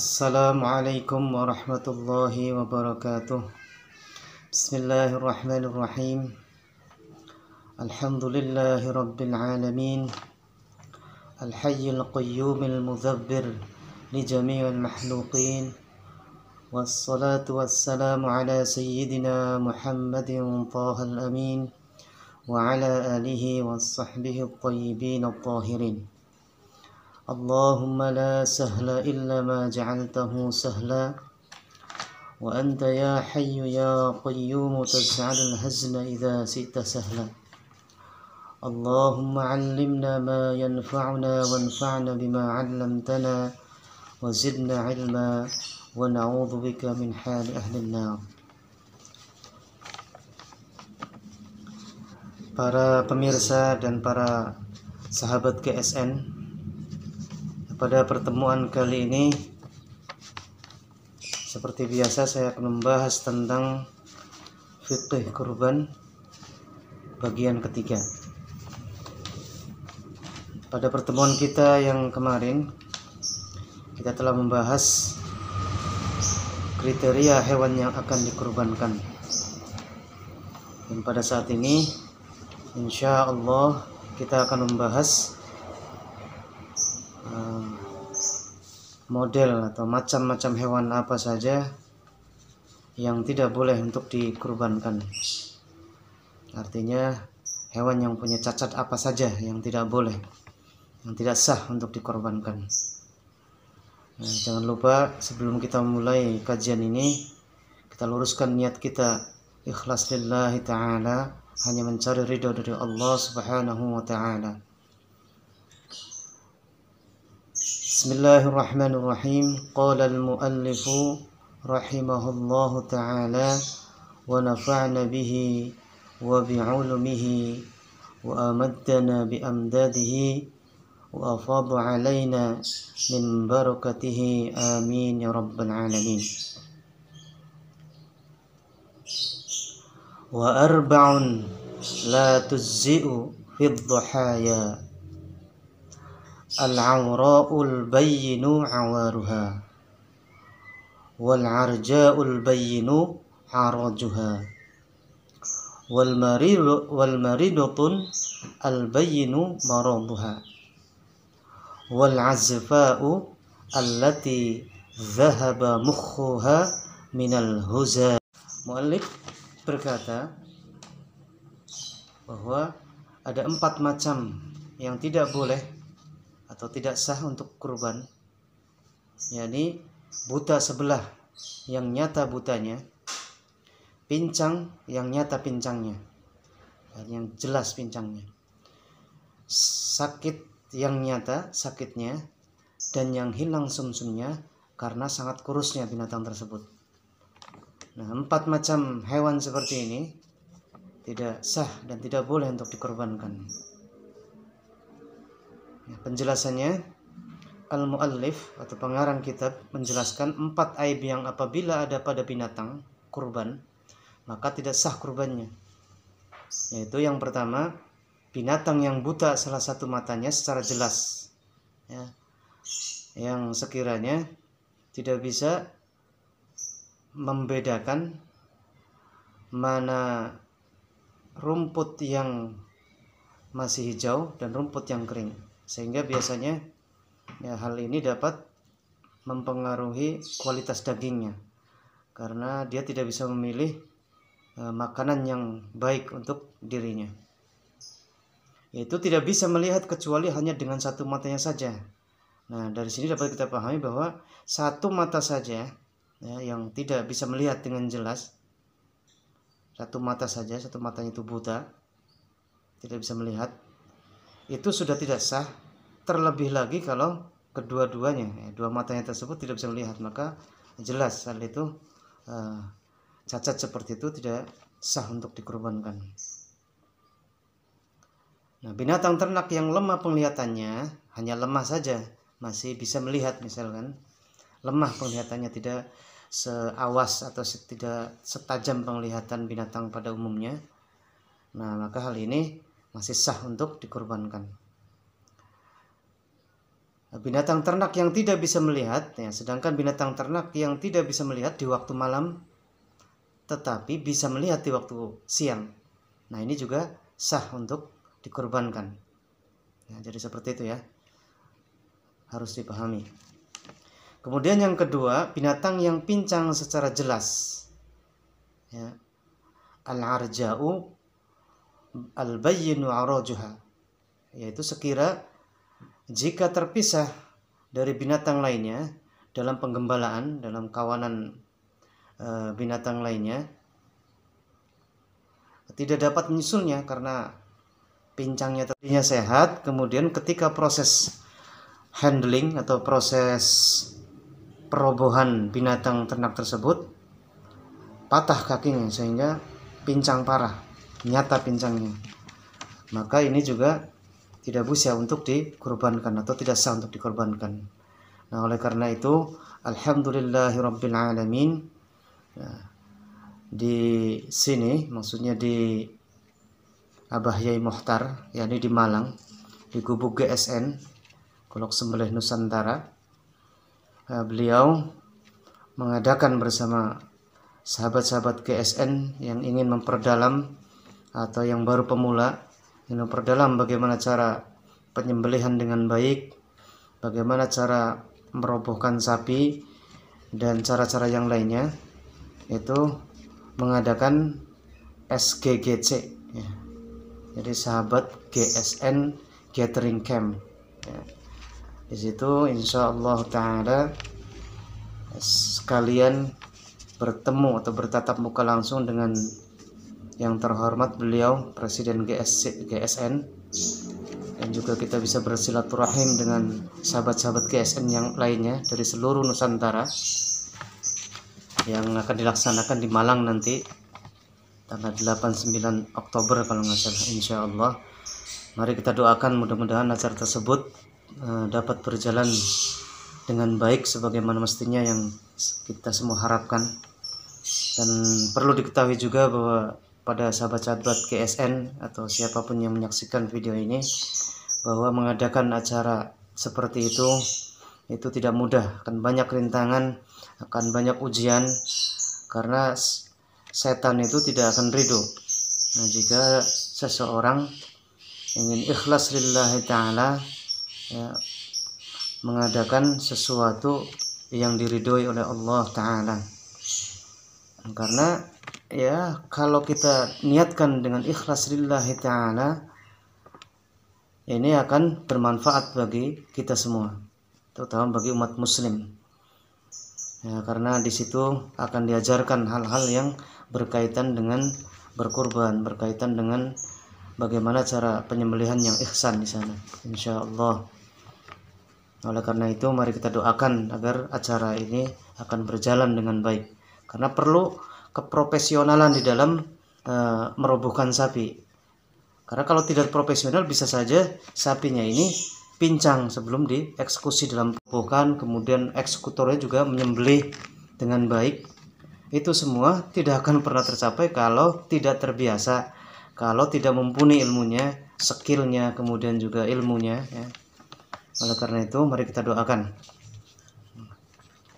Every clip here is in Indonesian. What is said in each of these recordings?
السلام عليكم ورحمة الله وبركاته بسم الله الرحمن الرحيم الحمد لله رب العالمين الحي القيوم المذبر لجميع المحلوقين والصلاة والسلام على سيدنا محمد طه الأمين وعلى آله وصحبه الطيبين الطاهرين اللهم لا سهل إلا ما جعلته سهلا وأنت يا حي يا قيوم تجعل الهزل إذا سئت سهلا اللهم علمنا ما ينفعنا وانفعنا بما علمتنا وزدنا علما ونعوذ بك من حال أهل النار Para pemirsa dan para sahabat KSN pada pertemuan kali ini seperti biasa saya akan membahas tentang fitih kurban bagian ketiga pada pertemuan kita yang kemarin kita telah membahas kriteria hewan yang akan dikurbankan dan pada saat ini insya Allah kita akan membahas model atau macam-macam hewan apa saja yang tidak boleh untuk dikurbankan artinya hewan yang punya cacat apa saja yang tidak boleh yang tidak sah untuk dikorbankan nah, jangan lupa sebelum kita mulai kajian ini kita luruskan niat kita ikhlas lillahi ta'ala hanya mencari ridho dari Allah subhanahu wa ta'ala بسم الله الرحمن الرحيم قال المؤلف رحمه الله تعالى ونفعنا به وبعلمه وأمدنا بأمداده وأفاض علينا من بركته آمين يا رب العالمين وأربع لا تجزئ في الضحايا العوراء البين عوارها والعرجاء البين عرجها والمريض والمريضة البين مرضها والعزفاء التي ذهب مخها من الهزا Mu'alif berkata bahwa ada empat macam yang tidak boleh atau tidak sah untuk kurban yakni buta sebelah yang nyata butanya pincang yang nyata pincangnya yang jelas pincangnya sakit yang nyata sakitnya dan yang hilang sumsumnya karena sangat kurusnya binatang tersebut nah empat macam hewan seperti ini tidak sah dan tidak boleh untuk dikorbankan. Ya, penjelasannya, Al-Mu'allif atau pengarang kitab menjelaskan empat aib yang apabila ada pada binatang, kurban, maka tidak sah kurbannya. Yaitu yang pertama, binatang yang buta salah satu matanya secara jelas. Ya. Yang sekiranya tidak bisa membedakan mana rumput yang masih hijau dan rumput yang kering sehingga biasanya ya hal ini dapat mempengaruhi kualitas dagingnya karena dia tidak bisa memilih e, makanan yang baik untuk dirinya itu tidak bisa melihat kecuali hanya dengan satu matanya saja nah dari sini dapat kita pahami bahwa satu mata saja ya, yang tidak bisa melihat dengan jelas satu mata saja satu matanya itu buta tidak bisa melihat itu sudah tidak sah terlebih lagi kalau kedua-duanya ya, dua matanya tersebut tidak bisa melihat maka jelas hal itu eh, cacat seperti itu tidak sah untuk dikurbankan. Nah, binatang ternak yang lemah penglihatannya hanya lemah saja, masih bisa melihat misalkan. Lemah penglihatannya tidak seawas atau tidak setajam penglihatan binatang pada umumnya. Nah, maka hal ini masih sah untuk dikurbankan binatang ternak yang tidak bisa melihat, ya, sedangkan binatang ternak yang tidak bisa melihat di waktu malam, tetapi bisa melihat di waktu siang. Nah ini juga sah untuk dikorbankan. Ya, jadi seperti itu ya, harus dipahami. Kemudian yang kedua, binatang yang pincang secara jelas. Ya. Al-arja'u al-bayyinu arajuha. Yaitu sekira jika terpisah dari binatang lainnya dalam penggembalaan, dalam kawanan e, binatang lainnya, tidak dapat menyusulnya karena pincangnya tadinya sehat, kemudian ketika proses handling atau proses perobohan binatang ternak tersebut patah kakinya sehingga pincang parah, nyata pincangnya. Maka ini juga tidak bisa untuk dikorbankan atau tidak sah untuk dikorbankan. Nah, oleh karena itu, alhamdulillahirabbil alamin. Ya, di sini maksudnya di Abah Yai Mohtar, yakni di Malang, di gubuk GSN, Kolok Sembelih Nusantara. Ya, beliau mengadakan bersama sahabat-sahabat GSN yang ingin memperdalam atau yang baru pemula dan memperdalam bagaimana cara penyembelihan dengan baik, bagaimana cara merobohkan sapi dan cara-cara yang lainnya itu mengadakan SGGC ya. jadi sahabat GSN Gathering Camp ya. di situ insya Allah Taala sekalian bertemu atau bertatap muka langsung dengan yang terhormat beliau Presiden GSC, GSN dan juga kita bisa bersilaturahim dengan sahabat-sahabat GSN yang lainnya dari seluruh Nusantara yang akan dilaksanakan di Malang nanti tanggal 8-9 Oktober kalau nggak salah insya Allah mari kita doakan mudah-mudahan acara tersebut eh, dapat berjalan dengan baik sebagaimana mestinya yang kita semua harapkan dan perlu diketahui juga bahwa pada sahabat-sahabat KSN atau siapapun yang menyaksikan video ini bahwa mengadakan acara seperti itu itu tidak mudah akan banyak rintangan akan banyak ujian karena setan itu tidak akan ridho nah jika seseorang ingin ikhlas lillahi ta'ala ya, mengadakan sesuatu yang diridhoi oleh Allah ta'ala karena ya kalau kita niatkan dengan ikhlas lillahi ta'ala ini akan bermanfaat bagi kita semua terutama bagi umat muslim ya, karena di situ akan diajarkan hal-hal yang berkaitan dengan berkorban berkaitan dengan bagaimana cara penyembelihan yang ihsan di sana insyaallah oleh karena itu mari kita doakan agar acara ini akan berjalan dengan baik karena perlu keprofesionalan di dalam uh, merobohkan sapi. Karena kalau tidak profesional bisa saja sapinya ini pincang sebelum dieksekusi dalam robohkan, kemudian eksekutornya juga menyembelih dengan baik. Itu semua tidak akan pernah tercapai kalau tidak terbiasa, kalau tidak mumpuni ilmunya, skillnya, kemudian juga ilmunya. Ya. Oleh karena itu, mari kita doakan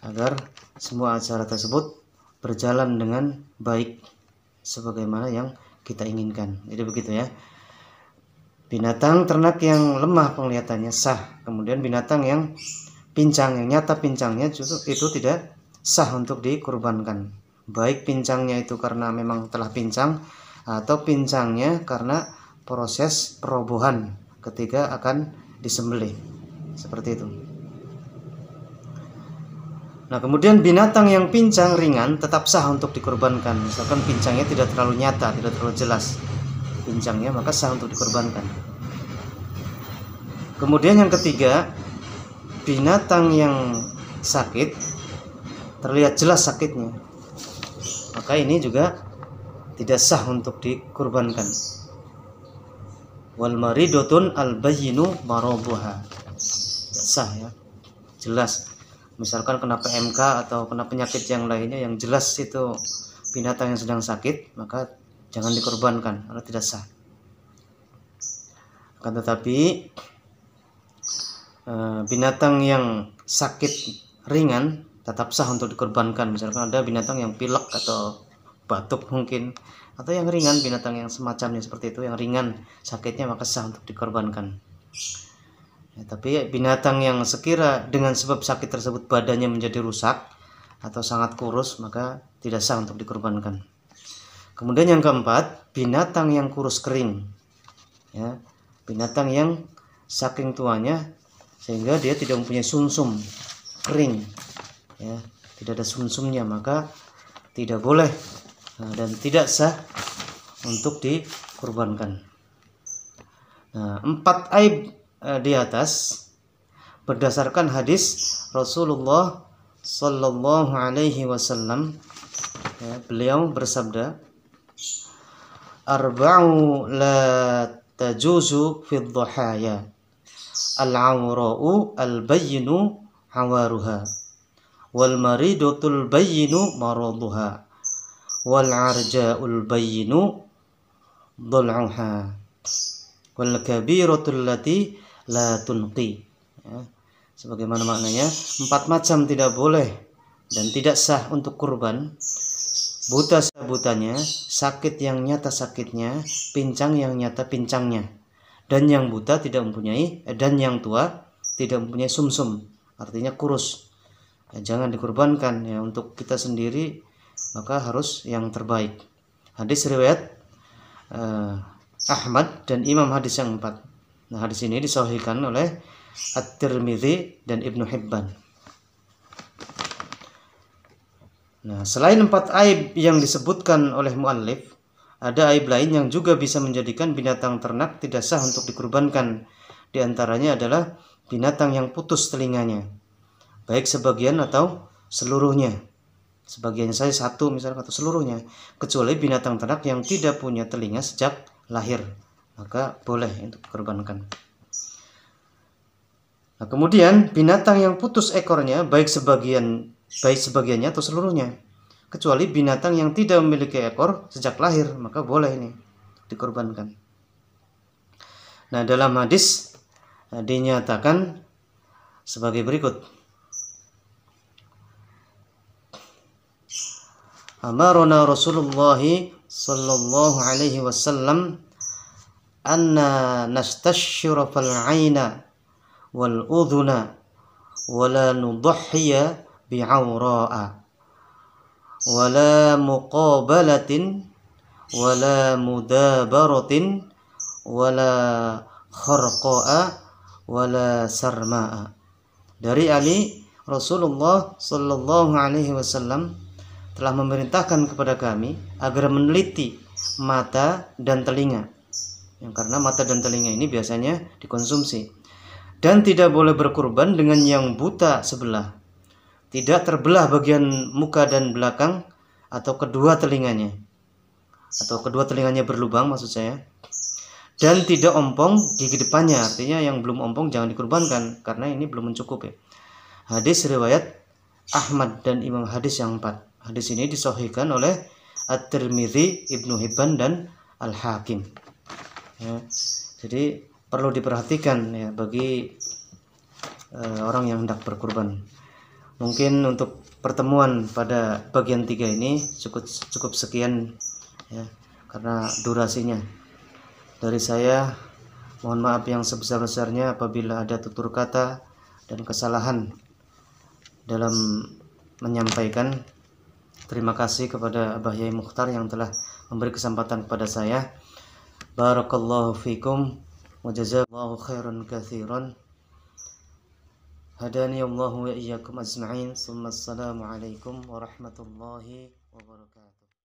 agar semua acara tersebut berjalan dengan baik sebagaimana yang kita inginkan. Jadi begitu ya. Binatang ternak yang lemah penglihatannya sah. Kemudian binatang yang pincang yang nyata pincangnya itu tidak sah untuk dikurbankan. Baik pincangnya itu karena memang telah pincang atau pincangnya karena proses perobohan ketika akan disembelih. Seperti itu. Nah, kemudian binatang yang pincang ringan tetap sah untuk dikorbankan. Misalkan pincangnya tidak terlalu nyata, tidak terlalu jelas pincangnya, maka sah untuk dikorbankan. Kemudian yang ketiga, binatang yang sakit terlihat jelas sakitnya. Maka ini juga tidak sah untuk dikorbankan. Wal maridotun al bayinu marobuha. Sah ya. Jelas misalkan kena PMK atau kena penyakit yang lainnya yang jelas itu binatang yang sedang sakit maka jangan dikorbankan karena tidak sah akan tetapi eh, binatang yang sakit ringan tetap sah untuk dikorbankan misalkan ada binatang yang pilek atau batuk mungkin atau yang ringan binatang yang semacamnya seperti itu yang ringan sakitnya maka sah untuk dikorbankan Ya, tapi binatang yang sekira dengan sebab sakit tersebut badannya menjadi rusak atau sangat kurus maka tidak sah untuk dikurbankan. Kemudian yang keempat, binatang yang kurus kering. Ya, binatang yang saking tuanya sehingga dia tidak mempunyai sumsum kering. Ya, tidak ada sumsumnya maka tidak boleh nah, dan tidak sah untuk dikurbankan. Nah, empat aib Eh, di atas berdasarkan hadis Rasulullah Sallallahu Alaihi Wasallam ya, beliau bersabda arba'u la tajuzu fi dhahaya al-awra'u al-bayyinu hawaruha wal maridatul bayyinu maraduha wal arja'ul bayyinu dhul'uha wal kabiratul lati la tunqi ya. sebagaimana maknanya empat macam tidak boleh dan tidak sah untuk kurban buta sabutannya sakit yang nyata sakitnya pincang yang nyata pincangnya dan yang buta tidak mempunyai eh, dan yang tua tidak mempunyai sumsum -sum, artinya kurus ya, jangan dikurbankan ya untuk kita sendiri maka harus yang terbaik hadis riwayat eh, Ahmad dan Imam hadis yang empat Nah, hadis ini disahihkan oleh At-Tirmidzi dan Ibnu Hibban. Nah, selain empat aib yang disebutkan oleh muallif, ada aib lain yang juga bisa menjadikan binatang ternak tidak sah untuk dikurbankan. Di antaranya adalah binatang yang putus telinganya, baik sebagian atau seluruhnya. Sebagian saya satu misalnya atau seluruhnya, kecuali binatang ternak yang tidak punya telinga sejak lahir maka boleh untuk dikorbankan. Nah, kemudian binatang yang putus ekornya baik sebagian baik sebagiannya atau seluruhnya kecuali binatang yang tidak memiliki ekor sejak lahir maka boleh ini dikorbankan. Nah, dalam hadis eh, dinyatakan sebagai berikut. Amarona Rasulullah sallallahu alaihi wasallam anna nastashyura fal aina wal udhuna wala nudhiya awra'a wala muqabalatin wala mudabaratin wala kharqa'a wala sarma'a dari Ali Rasulullah sallallahu Alaihi Wasallam telah memerintahkan kepada kami agar meneliti mata dan telinga yang karena mata dan telinga ini biasanya dikonsumsi dan tidak boleh berkurban dengan yang buta sebelah tidak terbelah bagian muka dan belakang atau kedua telinganya atau kedua telinganya berlubang maksud saya dan tidak ompong gigi depannya artinya yang belum ompong jangan dikurbankan karena ini belum mencukupi hadis riwayat Ahmad dan Imam hadis yang empat hadis ini disohikan oleh At-Tirmidzi Ibnu Hibban dan Al-Hakim ya. jadi perlu diperhatikan ya bagi uh, orang yang hendak berkurban mungkin untuk pertemuan pada bagian tiga ini cukup cukup sekian ya karena durasinya dari saya mohon maaf yang sebesar-besarnya apabila ada tutur kata dan kesalahan dalam menyampaikan terima kasih kepada Abah Yai Mukhtar yang telah memberi kesempatan kepada saya بارك الله فيكم وجزاه الله خيرا كثيرا هداني الله وإياكم أجمعين ثم السلام عليكم ورحمة الله وبركاته